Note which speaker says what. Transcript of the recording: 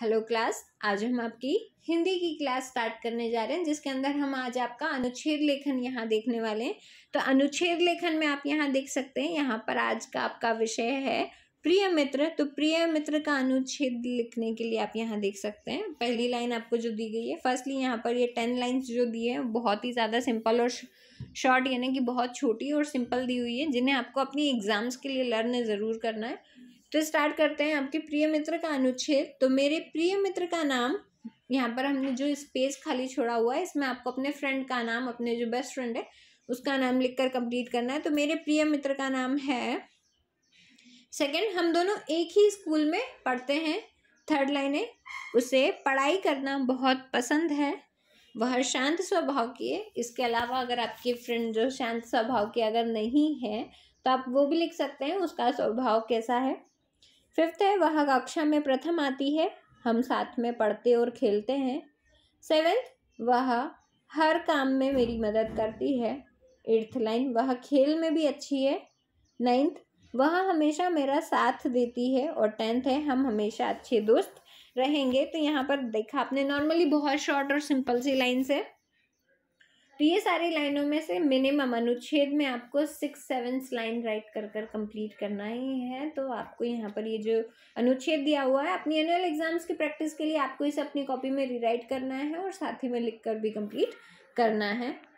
Speaker 1: hello class आज हम आपकी हिंदी की क्लास स्टार्ट करने जा रहे हैं जिसके अंदर हम आज आपका अनुच्छेद लेखन यहाँ देखने वाले हैं तो अनुच्छेद लेखन में आप यहाँ देख सकते हैं यहाँ पर आज का आपका विषय है प्रिय मित्र तो प्रिय मित्र का अनुच्छेद लिखने के लिए आप यहाँ देख सकते हैं पहली लाइन आपको जो दी गई है फर्स्टली यहाँ पर ये टेन लाइन्स जो दी है बहुत ही ज़्यादा सिंपल और शॉर्ट यानी कि बहुत छोटी और सिंपल दी हुई है जिन्हें आपको अपनी एग्ज़ाम्स के लिए लर्न ज़रूर करना है तो स्टार्ट करते हैं आपके प्रिय मित्र का अनुच्छेद तो मेरे प्रिय मित्र का नाम यहाँ पर हमने जो स्पेस खाली छोड़ा हुआ है इसमें आपको अपने फ्रेंड का नाम अपने जो बेस्ट फ्रेंड है उसका नाम लिखकर कंप्लीट करना है तो मेरे प्रिय मित्र का नाम है सेकंड हम दोनों एक ही स्कूल में पढ़ते हैं थर्ड लाइन है उसे पढ़ाई करना बहुत पसंद है वह शांत स्वभाव की है इसके अलावा अगर आपके फ्रेंड जो शांत स्वभाव की अगर नहीं है तो आप वो भी लिख सकते हैं उसका स्वभाव कैसा है फिफ्थ है वह कक्षा में प्रथम आती है हम साथ में पढ़ते और खेलते हैं सेवेंथ वह हर काम में मेरी मदद करती है एट्थ लाइन वह खेल में भी अच्छी है नाइन्थ वह हमेशा मेरा साथ देती है और टेंथ है हम हमेशा अच्छे दोस्त रहेंगे तो यहाँ पर देखा आपने नॉर्मली बहुत शॉर्ट और सिंपल सी लाइन्स है तो ये सारी लाइनों में से मिनिमम अनुच्छेद में आपको सिक्स सेवन लाइन राइट कर कर कंप्लीट करना ही है तो आपको यहाँ पर ये जो अनुच्छेद दिया हुआ है अपनी एनुअल एग्जाम्स की प्रैक्टिस के लिए आपको इसे अपनी कॉपी में रीराइट करना है और साथ ही में लिख कर भी कंप्लीट करना है